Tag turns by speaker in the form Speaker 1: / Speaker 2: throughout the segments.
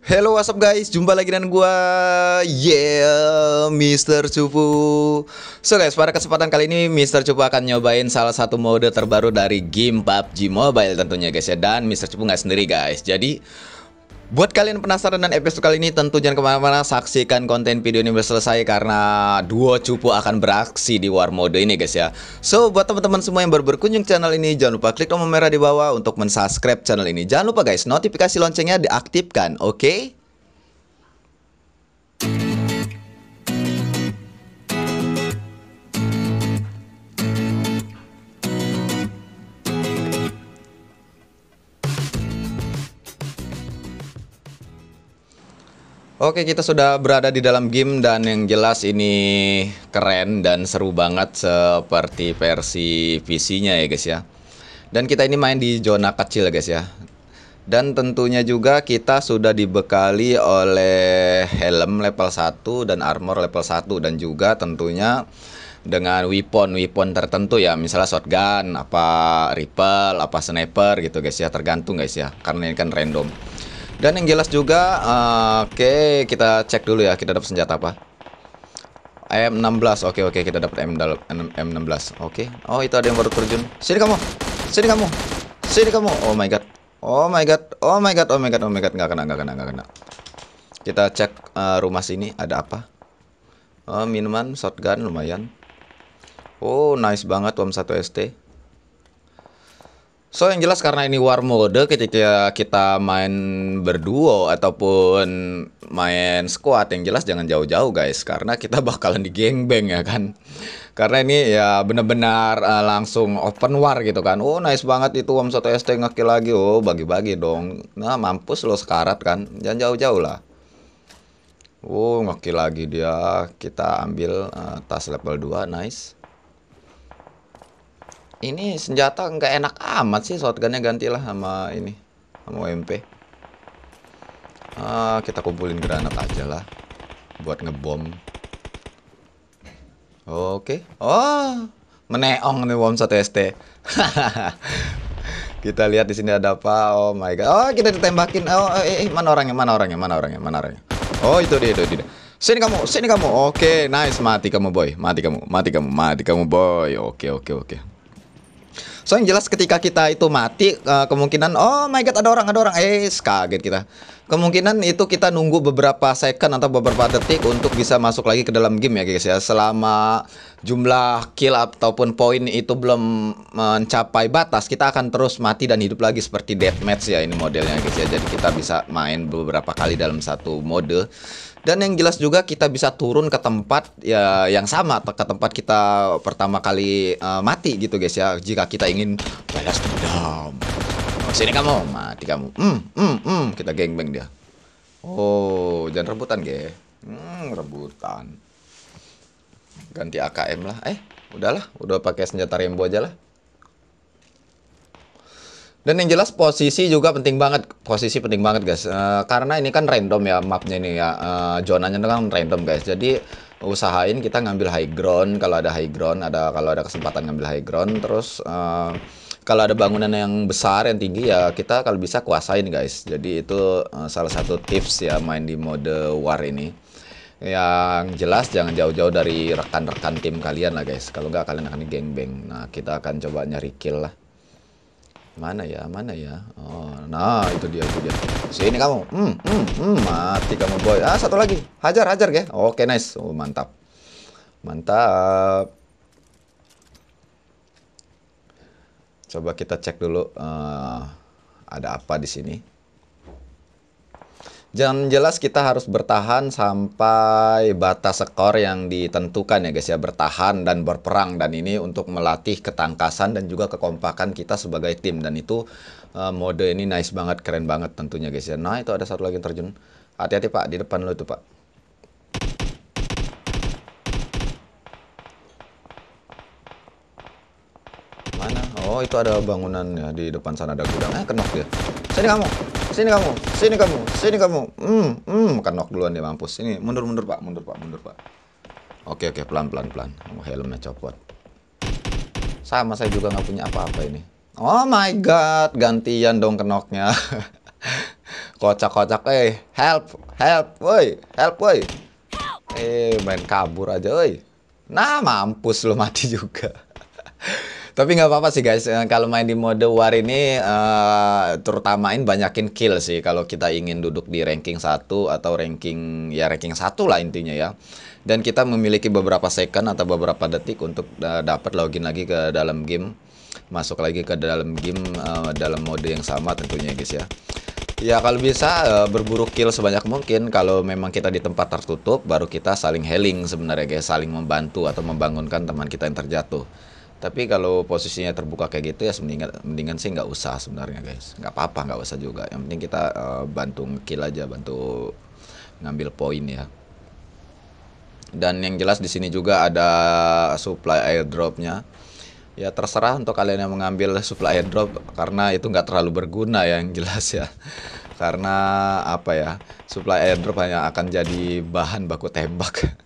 Speaker 1: Hello what's up guys, jumpa lagi dengan gua Yeah, Mr. Cupu So guys, pada kesempatan kali ini Mr. Cupu akan nyobain salah satu mode terbaru dari game PUBG Mobile tentunya guys ya Dan Mr. Cupu nggak sendiri guys Jadi Buat kalian penasaran dan episode kali ini tentu jangan kemana-mana Saksikan konten video ini selesai karena dua cupu akan beraksi di war mode ini guys ya So buat teman-teman semua yang baru berkunjung channel ini Jangan lupa klik tombol merah di bawah untuk mensubscribe channel ini Jangan lupa guys notifikasi loncengnya diaktifkan oke okay? Oke, kita sudah berada di dalam game dan yang jelas ini keren dan seru banget seperti versi PC-nya ya guys ya. Dan kita ini main di zona kecil guys ya. Dan tentunya juga kita sudah dibekali oleh helm level 1 dan armor level 1 dan juga tentunya dengan weapon-weapon tertentu ya misalnya shotgun apa rifle apa sniper gitu guys ya tergantung guys ya karena ini kan random dan yang jelas juga, uh, oke okay, kita cek dulu ya kita dapat senjata apa. M16, oke okay, oke okay, kita dapat M M16, oke. Okay. Oh itu ada yang baru terjun. Sini kamu, sini kamu, sini kamu. Oh my god, oh my god, oh my god, oh my god, oh my god, nggak kena nggak kena nggak kena. Kita cek uh, rumah sini ada apa? Uh, minuman, shotgun lumayan. Oh nice banget om 1 ST. So yang jelas karena ini war mode ketika kita main berduo ataupun main squad yang jelas jangan jauh-jauh guys karena kita bakalan di gangbang ya kan. Karena ini ya benar-benar uh, langsung open war gitu kan. Oh nice banget itu Om Soto ST ngaki lagi. Oh bagi-bagi dong. Nah mampus lo sekarat kan. Jangan jauh-jauh lah. Oh ngaki lagi dia. Kita ambil uh, tas level 2 nice ini senjata nggak enak amat sih shotgunnya gantilah sama ini sama UMP uh, ah, kita kumpulin granat aja lah buat ngebom oke oh meneong nih bom satu ST kita lihat di sini ada apa oh my god oh kita ditembakin oh, oh eh, eh mana orangnya mana orangnya mana orangnya mana orangnya oh itu dia itu dia sini kamu sini kamu oke nice mati kamu boy mati kamu mati kamu mati kamu boy oke oke oke So yang jelas ketika kita itu mati uh, kemungkinan oh my god ada orang ada orang eh kaget kita. Kemungkinan itu kita nunggu beberapa second atau beberapa detik untuk bisa masuk lagi ke dalam game ya guys ya. Selama jumlah kill ataupun poin itu belum mencapai batas, kita akan terus mati dan hidup lagi seperti deathmatch ya ini modelnya guys ya. Jadi kita bisa main beberapa kali dalam satu mode dan yang jelas juga kita bisa turun ke tempat ya yang sama ke tempat kita pertama kali uh, mati gitu guys ya jika kita ingin balas dendam oh, sini kamu mati kamu hmm hmm hmm kita gengbeng dia oh jangan rebutan ge hmm rebutan ganti AKM lah eh udahlah udah pakai senjata rembo aja lah dan yang jelas posisi juga penting banget, posisi penting banget guys, uh, karena ini kan random ya mapnya ini ya, uh, zonanya kan random guys, jadi usahain kita ngambil high ground, kalau ada high ground, ada kalau ada kesempatan ngambil high ground, terus uh, kalau ada bangunan yang besar yang tinggi ya kita kalau bisa kuasain guys, jadi itu uh, salah satu tips ya main di mode war ini. Yang jelas jangan jauh-jauh dari rekan-rekan tim kalian lah guys, kalau nggak kalian akan geng-beng. Nah kita akan coba nyari kill lah. Mana ya? Mana ya? Oh, nah itu dia, itu dia. Sini kamu. Hmm, hmm, hmm, mati kamu boy. Ah, satu lagi. Hajar, hajar ya. Oke, nice. Oh, mantap. Mantap. Coba kita cek dulu uh, ada apa di sini. Jangan jelas kita harus bertahan sampai batas skor yang ditentukan ya guys ya bertahan dan berperang dan ini untuk melatih ketangkasan dan juga kekompakan kita sebagai tim dan itu uh, mode ini nice banget keren banget tentunya guys ya. Nah itu ada satu lagi yang terjun. Hati-hati Pak di depan lo itu Pak. Mana? Oh itu ada bangunan ya di depan sana ada gudang. Eh kenok dia. Sini kamu sini kamu, sini kamu, sini kamu. Hmm, hmm, knock duluan dia mampus. Sini, mundur mundur Pak, mundur Pak, mundur Pak. Oke oke, pelan-pelan pelan. Oh, helmnya copot. Sama saya juga nggak punya apa-apa ini. Oh my god, gantian dong kenoknya. Kocak-kocak eh, help, help, woi, help woi. Eh, main kabur aja woi. Nah, mampus lo mati juga. Tapi nggak apa-apa sih guys, eh, kalau main di mode war ini uh, eh, terutamain banyakin kill sih kalau kita ingin duduk di ranking 1 atau ranking ya ranking 1 lah intinya ya. Dan kita memiliki beberapa second atau beberapa detik untuk uh, dapat login lagi ke dalam game, masuk lagi ke dalam game uh, dalam mode yang sama tentunya guys ya. Ya kalau bisa uh, berburu kill sebanyak mungkin kalau memang kita di tempat tertutup baru kita saling healing sebenarnya guys saling membantu atau membangunkan teman kita yang terjatuh tapi kalau posisinya terbuka kayak gitu ya mendingan mendingan sih nggak usah sebenarnya guys nggak apa-apa nggak usah juga yang penting kita uh, bantu kill aja bantu ngambil poin ya dan yang jelas di sini juga ada supply airdropnya ya terserah untuk kalian yang mengambil supply airdrop karena itu nggak terlalu berguna ya yang jelas ya karena apa ya supply airdrop hanya akan jadi bahan baku tembak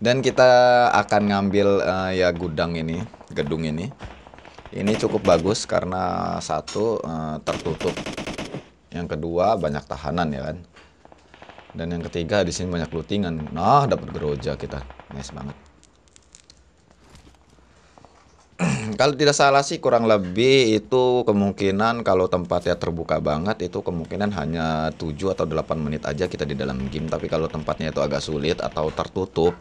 Speaker 1: dan kita akan ngambil uh, ya gudang ini gedung ini ini cukup bagus karena satu uh, tertutup yang kedua banyak tahanan ya kan dan yang ketiga di sini banyak lootingan nah dapat geroja kita nice banget kalau tidak salah sih kurang lebih itu kemungkinan kalau tempatnya terbuka banget itu kemungkinan hanya 7 atau 8 menit aja kita di dalam game tapi kalau tempatnya itu agak sulit atau tertutup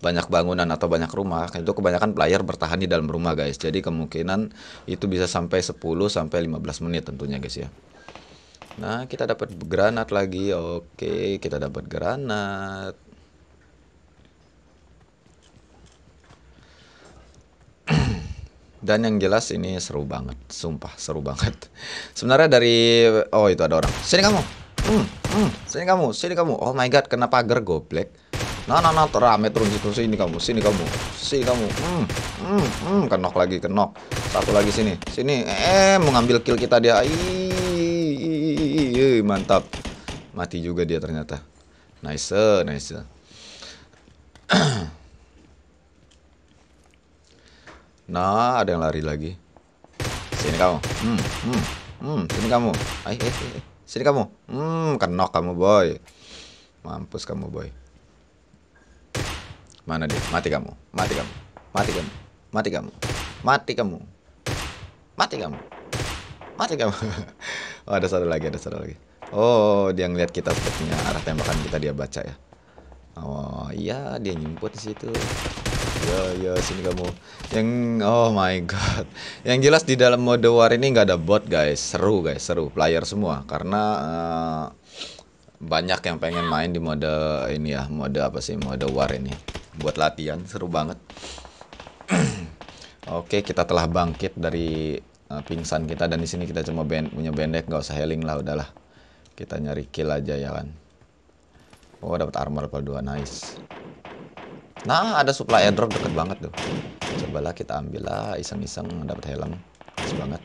Speaker 1: banyak bangunan atau banyak rumah itu kebanyakan player bertahan di dalam rumah guys jadi kemungkinan itu bisa sampai 10 sampai 15 menit tentunya guys ya Nah kita dapat granat lagi oke kita dapat granat Dan yang jelas ini seru banget, sumpah seru banget. Sebenarnya dari oh itu ada orang. Sini kamu. Hmm, hmm, sini kamu, sini kamu. Oh my god, kenapa pagar goblek Nah, nah, nah, terame turun situ sini kamu, sini kamu, sini kamu. Hmm, hmm, hmm, kenok lagi, kenok. Satu lagi sini, sini. Eh, mengambil kill kita dia. Ih, mantap. Mati juga dia ternyata. Nice, nice. Nah, ada yang lari lagi. Sini kamu. Hmm, hmm, hmm, sini kamu. Ay, ay, ay. sini kamu. Hmm, kenok kamu, boy. Mampus kamu, boy. Mana dia? Mati kamu. Mati kamu. Mati kamu. Mati kamu. Mati kamu. Mati kamu. Mati kamu. oh, ada satu lagi, ada satu lagi. Oh, dia ngeliat kita sepertinya arah tembakan kita dia baca ya. Oh iya dia nyemput di situ. Yo iya, yo iya, sini kamu. Yang oh my god. Yang jelas di dalam mode war ini nggak ada bot guys. Seru guys, seru player semua karena uh, banyak yang pengen main di mode ini ya, mode apa sih? Mode war ini. Buat latihan seru banget. Oke, kita telah bangkit dari uh, pingsan kita dan di sini kita cuma ben punya bendek nggak usah healing lah udahlah. Kita nyari kill aja ya kan. Oh, dapat armor level 2. Nice. Nah, ada supply airdrop deket banget tuh. Cobalah kita ambil lah iseng-iseng dapat helm. Nice banget.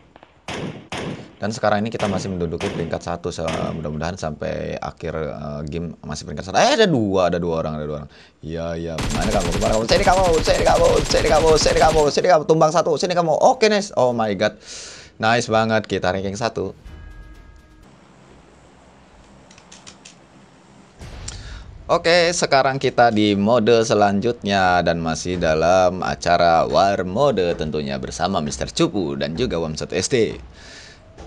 Speaker 1: Dan sekarang ini kita masih menduduki peringkat 1 satu. Mudah-mudahan sampai akhir uh, game masih peringkat 1 Eh, ada dua, ada dua orang, ada dua orang. Iya, iya. Mana kamu? Mana kamu? Sini kamu, sini kamu, sini kamu, sini kamu, sini kamu. Tumbang satu, sini kamu. Oke, okay, nice. Oh my god. Nice banget kita ranking 1 Oke, sekarang kita di mode selanjutnya dan masih dalam acara War Mode tentunya bersama Mr. Cupu dan juga Wamsat ST. SD.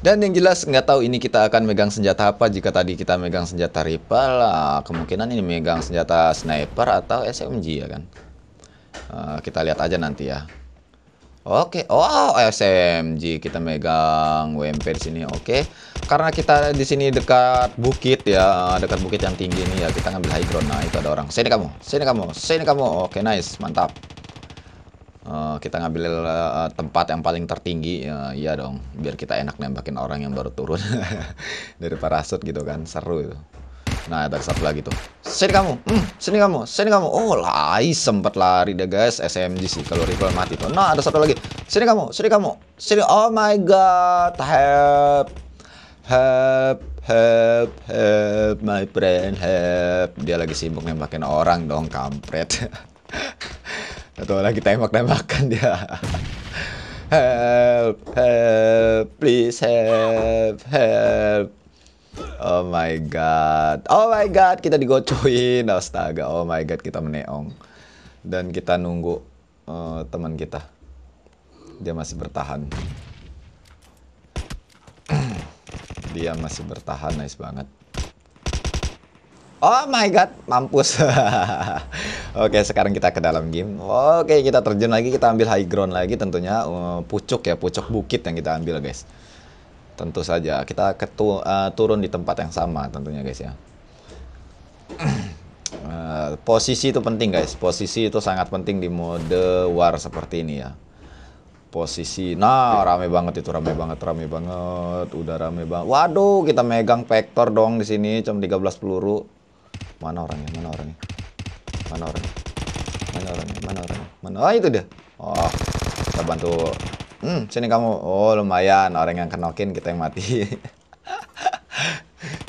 Speaker 1: Dan yang jelas nggak tahu ini kita akan megang senjata apa jika tadi kita megang senjata rifle, ah, kemungkinan ini megang senjata sniper atau SMG ya kan. Ah, kita lihat aja nanti ya. Oke, oh SMG kita megang WMP di sini. Oke. Karena kita di sini dekat bukit ya, dekat bukit yang tinggi ini ya, kita ngambil high ground. Nah, itu ada orang. Sini kamu, sini kamu, sini kamu. Oke, nice. Mantap. Uh, kita ngambil uh, tempat yang paling tertinggi uh, iya dong biar kita enak nembakin orang yang baru turun dari parasut gitu kan seru itu Nah, ada satu lagi tuh. Sini kamu, hmm, sini kamu, sini kamu. Oh, lari sempat lari deh guys. SMG sih kalau rival mati tuh. Nah, ada satu lagi. Sini kamu, sini kamu, sini. Oh my god, help, help, help, help, my friend, help. Dia lagi sibuk nembakin orang dong, kampret. Atau lagi tembak-tembakan dia. help, help, please help, help. Oh my god. Oh my god, kita digocoin. Astaga. Oh my god, kita meneong. Dan kita nunggu uh, teman kita. Dia masih bertahan. Dia masih bertahan, nice banget. Oh my god, mampus. Oke, sekarang kita ke dalam game. Oke, kita terjun lagi, kita ambil high ground lagi tentunya uh, pucuk ya, pucuk bukit yang kita ambil, guys. Tentu saja kita ketu, uh, turun di tempat yang sama tentunya guys ya. Eh, posisi itu penting guys. Posisi itu sangat penting di mode war seperti ini ya. Posisi. Nah, rame banget itu, rame banget, rame banget. Udah rame banget. Waduh, kita megang vektor dong di sini cuma 13 peluru. Mana orangnya? Mana orangnya? Mana orangnya? Mana orangnya? Mana orangnya? Mana? orangnya ah, itu dia. Oh, kita bantu Hmm, sini kamu. Oh, lumayan. Orang yang kenokin kita yang mati.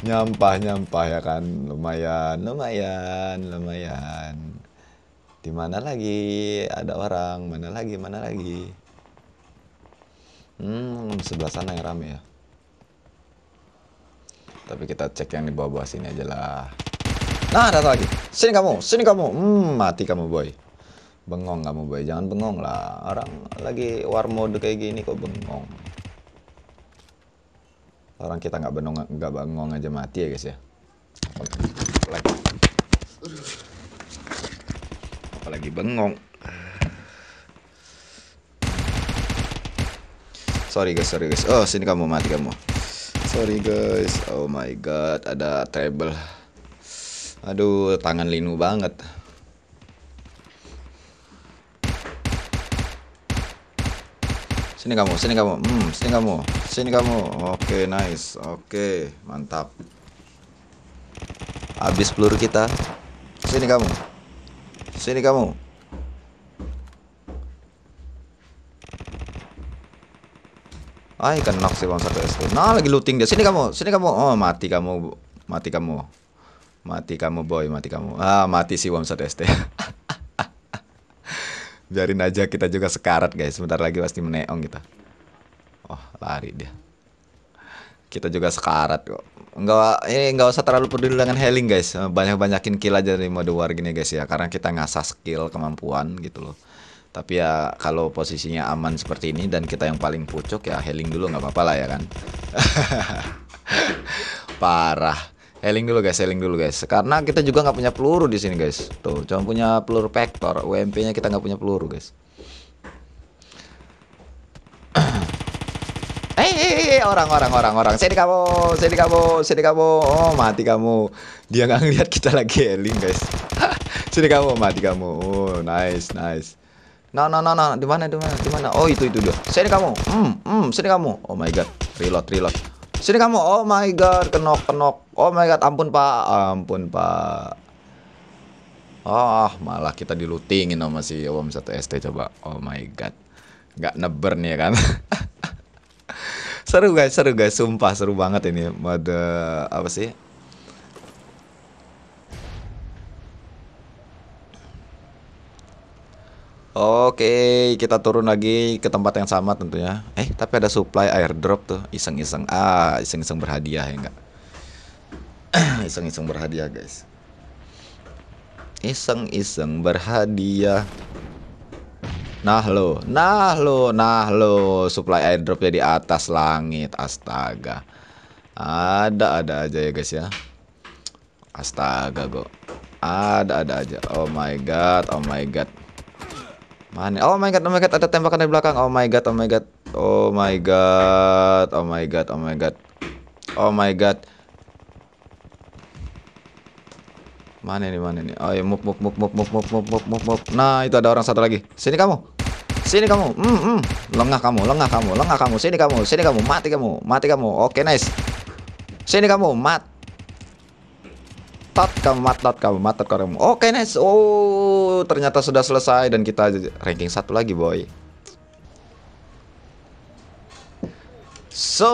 Speaker 1: nyampah, nyampah ya kan. Lumayan, lumayan, lumayan. Di mana lagi? Ada orang. Mana lagi? Mana lagi? Hmm, sebelah sana yang rame ya. Tapi kita cek yang di bawah-bawah sini aja lah. Nah, ada lagi. Sini kamu, sini kamu. Hmm, mati kamu, boy bengong kamu boy jangan bengong lah orang lagi war mode kayak gini kok bengong orang kita nggak bengong nggak bengong aja mati ya guys ya apalagi, apalagi bengong sorry guys sorry guys oh sini kamu mati kamu sorry guys oh my god ada table aduh tangan linu banget Sini kamu, sini kamu. Hmm, sini kamu. Sini kamu. Oke, okay, nice. Oke, okay, mantap. Habis peluru kita. Sini kamu. Sini kamu. Ay, kenok sih bang satu SP Nah, lagi looting dia. Sini kamu, sini kamu. Oh, mati kamu. Mati kamu. Mati kamu boy, mati kamu. Ah, mati si bang satu ST. biarin aja kita juga sekarat guys sebentar lagi pasti meneong kita oh lari dia kita juga sekarat kok nggak ini nggak usah terlalu peduli dengan healing guys eh, banyak banyakin kill aja dari mode war gini guys ya karena kita ngasah skill kemampuan gitu loh tapi ya kalau posisinya aman seperti ini dan kita yang paling pucuk ya healing dulu nggak apa-apa lah ya kan parah Healing dulu guys, healing dulu guys. Karena kita juga nggak punya peluru di sini guys. Tuh, cuma punya peluru vektor. UMP-nya kita nggak punya peluru guys. Eh, eh, eh orang orang orang orang sini kamu sini kamu sini kamu oh mati kamu dia nggak ngeliat kita lagi healing guys sini kamu mati kamu oh nice nice no no no no di mana di mana di mana oh itu itu dia sini kamu hmm hmm sini kamu oh my god reload reload Sini kamu. Oh my god, kenok kenok. Oh my god, ampun Pak. Ampun Pak. Oh, malah kita dilutingin sama si Om satu ST coba. Oh my god. Nggak neber nih ya kan. seru guys, seru guys, sumpah seru banget ini mode apa sih? Oke, kita turun lagi ke tempat yang sama tentunya. Eh, tapi ada supply airdrop tuh, iseng-iseng. Ah, iseng-iseng berhadiah ya enggak? iseng-iseng berhadiah, guys. Iseng-iseng berhadiah. Nah lo, nah lo, nah lo, supply ya di atas langit, astaga. Ada-ada aja ya guys ya. Astaga go. Ada-ada aja. Oh my god, oh my god. Mana? Oh my god, oh my god, ada tembakan dari belakang. Oh my god, oh my god. Oh my god. Oh my god, oh my god. Oh my god. Mana ini, mana ini? Oh ya, move, move, move, move, move, move, move, move, move, muk Nah, itu ada orang satu lagi. Sini kamu. Sini kamu. Hmm, hmm. Lengah kamu, lengah kamu, lengah kamu. Sini kamu, sini kamu. Mati kamu, mati kamu. Oke, okay, nice. Sini kamu, mati matot kamu matot kamu matot kamu oke okay, nice oh ternyata sudah selesai dan kita ranking satu lagi boy so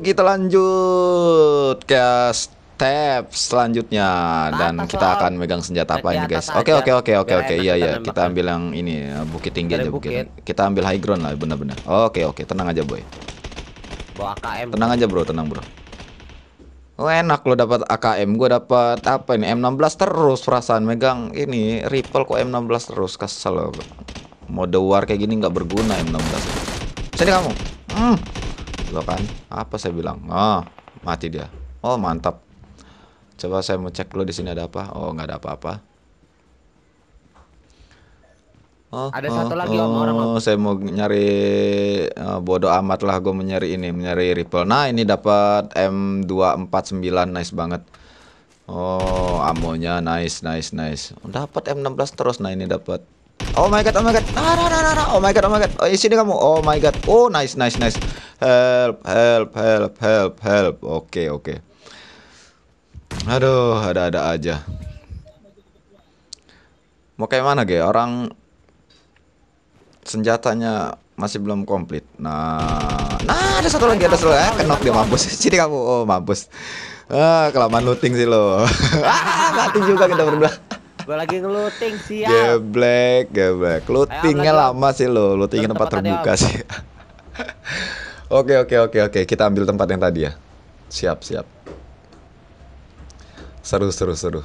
Speaker 1: kita lanjut ke step selanjutnya dan kita akan megang senjata apa ini guys. Oke oke oke oke ya, oke iya iya kita ambil yang ini eh, bukit tinggi aja bukit. bukit. Kita ambil high ground lah benar-benar. Oke oke tenang aja boy. Bawa KM. Tenang aja bro tenang bro. Oh, enak lo dapat AKM, gue dapat apa ini M16 terus perasaan megang ini Ripple kok M16 terus kesel lo. Mode war kayak gini nggak berguna M16. Sini kamu. Hmm. Lo kan apa saya bilang? Oh, mati dia. Oh, mantap. Coba saya mau cek lo di sini ada apa. Oh, nggak ada apa-apa. Oh, ada oh, satu lagi oh, om orang om. Oh, saya mau nyari uh, bodoh amat lah gue mencari ini, mencari Ripple. Nah, ini dapat M249 nice banget. Oh, amonya nice, nice, nice. Dapat M16 terus. Nah, ini dapat. Oh my god, oh my god. Nah, nah, nah, nah. nah. Oh my god, oh my god. Oh, sini kamu. Oh my god. Oh, nice, nice, nice. Help, help, help, help, help. Oke, okay, oke. Okay. Aduh, ada-ada aja. Mau kayak mana, ge? Orang senjatanya masih belum komplit. Nah, nah ada satu lagi ada satu lagi. Eh, kenok dia mampus. Sini kamu, oh mampus. Ah, kelamaan looting sih lo. ah, mati juga kita berdua. Gue lagi ngeluting sih ya. Geblek, geblek. Lootingnya lama sih lo. Looting tempat, tempat terbuka sih. oke, oke, oke, oke. Kita ambil tempat yang tadi ya. Siap, siap. Seru, seru, seru.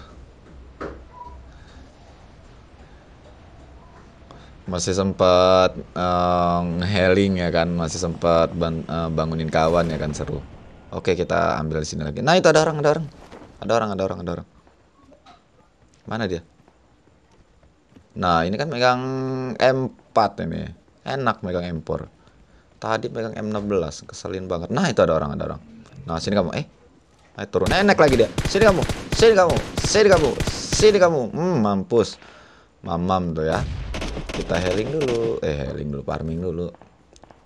Speaker 1: masih sempat uh, eh, healing ya kan masih sempat ban uh, bangunin kawan ya kan seru oke kita ambil di sini lagi nah itu ada orang ada orang ada orang ada orang ada orang mana dia nah ini kan megang M4 ini enak megang M4 tadi megang M16 keselin banget nah itu ada orang ada orang nah sini kamu eh Ayo turun enak eh, lagi dia sini kamu sini kamu sini kamu sini kamu hmm mampus mamam tuh ya kita healing dulu eh healing dulu farming dulu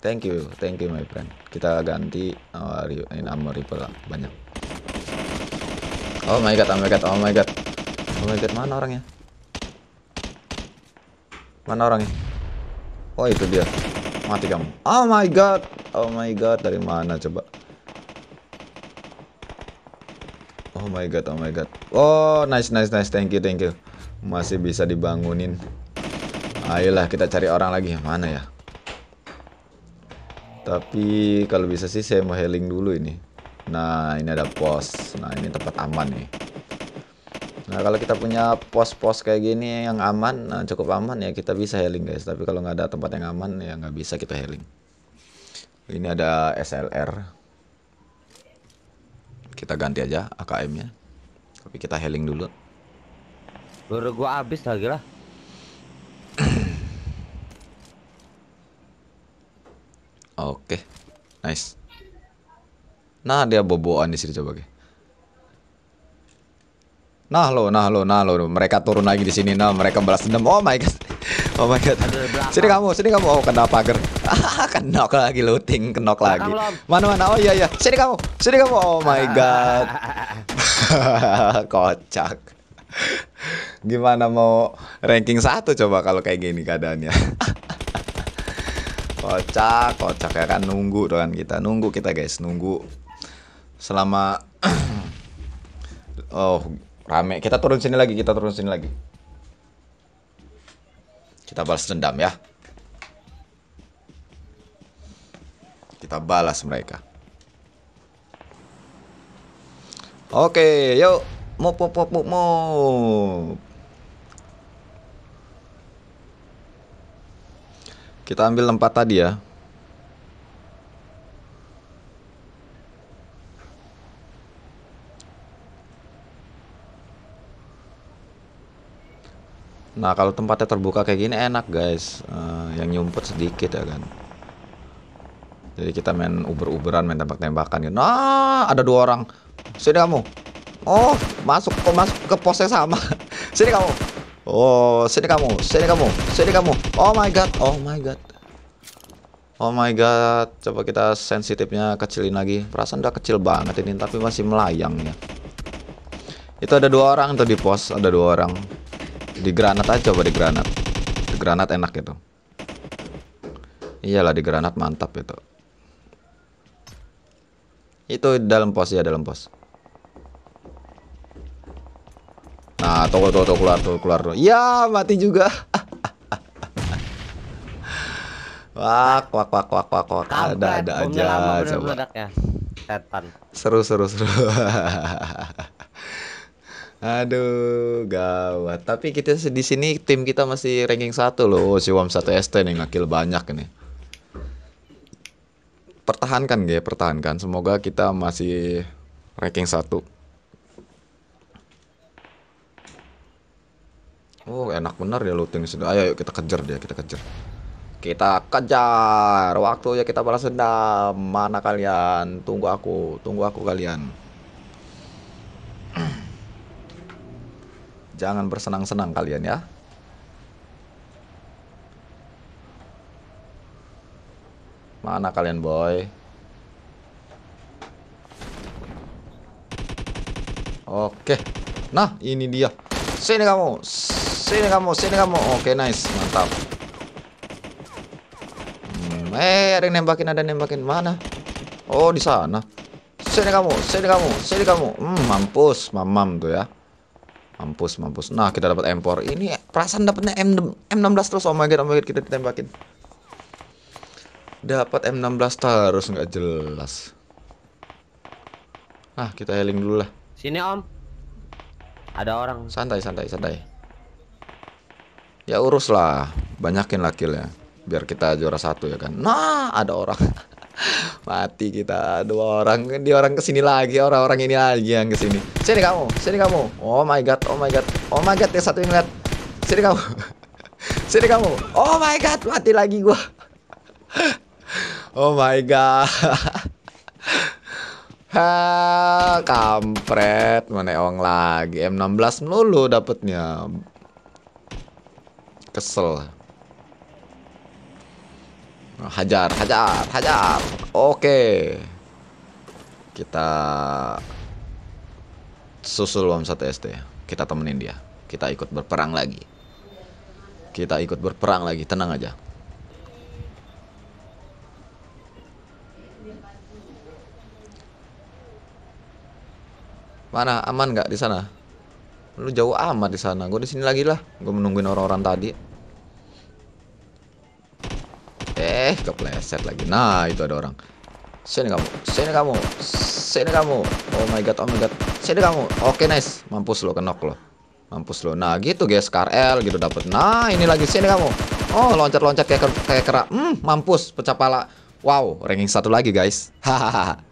Speaker 1: thank you thank you my friend kita ganti oh, ini armor ripple banyak oh my god oh my god oh my god oh my god mana orangnya mana orangnya oh itu dia mati kamu oh my god oh my god dari mana coba oh my god oh my god oh nice nice nice thank you thank you masih bisa dibangunin Ayolah kita cari orang lagi mana ya. Tapi kalau bisa sih saya mau healing dulu ini. Nah ini ada pos. Nah ini tempat aman nih. Nah kalau kita punya pos-pos kayak gini yang aman, nah cukup aman ya kita bisa healing guys. Tapi kalau nggak ada tempat yang aman ya nggak bisa kita healing. Ini ada SLR. Kita ganti aja AKM-nya. Tapi kita healing dulu. Baru gua habis lagi lah. Oke. Okay. Nice. Nah, dia boboan di sini coba, ke. Nah lo, nah lo, nah lo, mereka turun lagi di sini. Nah, mereka balas dendam. Oh my god, oh my god. Sini kamu, sini kamu. Oh kena pagar. kenok lagi looting, kenok lagi. Mana mana? Oh iya iya. Sini kamu, sini kamu. Oh my god. Kocak. Gimana mau ranking satu coba kalau kayak gini keadaannya? kocak kocak ya kan nunggu doang kita nunggu kita guys nunggu selama oh rame kita turun sini lagi kita turun sini lagi kita balas dendam ya kita balas mereka oke yuk mop mop mop mop Kita ambil tempat tadi ya. Nah kalau tempatnya terbuka kayak gini enak guys uh, Yang nyumpet sedikit ya kan Jadi kita main uber-uberan main tembak-tembakan gitu Nah ada dua orang Sini kamu Oh masuk kok masuk ke posnya sama Sini kamu Oh, sini kamu, sini kamu, sini kamu. Oh my god, oh my god. Oh my god, coba kita sensitifnya kecilin lagi. Perasaan udah kecil banget ini, tapi masih melayang ya. Itu ada dua orang tuh di pos, ada dua orang. Di granat aja coba di granat. Di granat enak itu. Iyalah di granat mantap itu. Itu dalam pos ya, dalam pos. Nah, tuh tuh tuh keluar tuh keluar tuh. Ya, mati juga. wak wak wak wak wak wak. Ada ada aja coba. Setan. Seru seru seru. Aduh, gawat. Tapi kita di sini tim kita masih ranking satu loh. Oh, si Wam satu ST nih ngakil banyak ini. Pertahankan ya, pertahankan. Semoga kita masih ranking satu Oh enak benar ya looting sini. Ayo yuk kita kejar dia, kita kejar. Kita kejar. Waktu ya kita balas dendam. Mana kalian? Tunggu aku, tunggu aku kalian. Jangan bersenang-senang kalian ya. Mana kalian boy? Oke. Nah, ini dia. Sini kamu. Sini kamu, sini kamu. Oke, okay, nice. Mantap. Hmm, eh, ada yang nembakin, ada yang nembakin. Mana? Oh, di sana. Sini kamu, sini kamu, sini kamu. Hmm, mampus, mamam tuh ya. Mampus, mampus. Nah, kita dapat M4. Ini perasaan dapatnya M M16 terus. Oh my god, oh my god, kita ditembakin. Dapat M16 terus nggak jelas. Ah, kita healing dulu lah. Sini, Om. Ada orang. Santai, santai, santai ya uruslah banyakin laki ya biar kita juara satu ya kan nah ada orang mati kita dua orang di orang kesini lagi orang-orang ini lagi yang kesini sini kamu sini kamu oh my god oh my god oh my god ya satu yang lihat sini kamu sini kamu oh my god mati lagi gua oh my god ha kampret mana orang lagi M16 melulu dapetnya kesel hajar hajar hajar oke kita susul om satu ST kita temenin dia kita ikut berperang lagi kita ikut berperang lagi tenang aja mana aman nggak di sana lu jauh amat di sana gue di sini lagi lah gue menungguin orang-orang tadi Eh, kepleset lagi. Nah, itu ada orang. Sini kamu, sini kamu, sini kamu. Oh my god, oh my god. Sini kamu. Oke, okay, nice. Mampus lo, kenok lo. Mampus lo. Nah, gitu guys, KRL gitu dapat. Nah, ini lagi sini kamu. Oh, loncat-loncat kayak kayak kera. Hmm, mampus, pecah pala. Wow, ranking satu lagi, guys. Hahaha.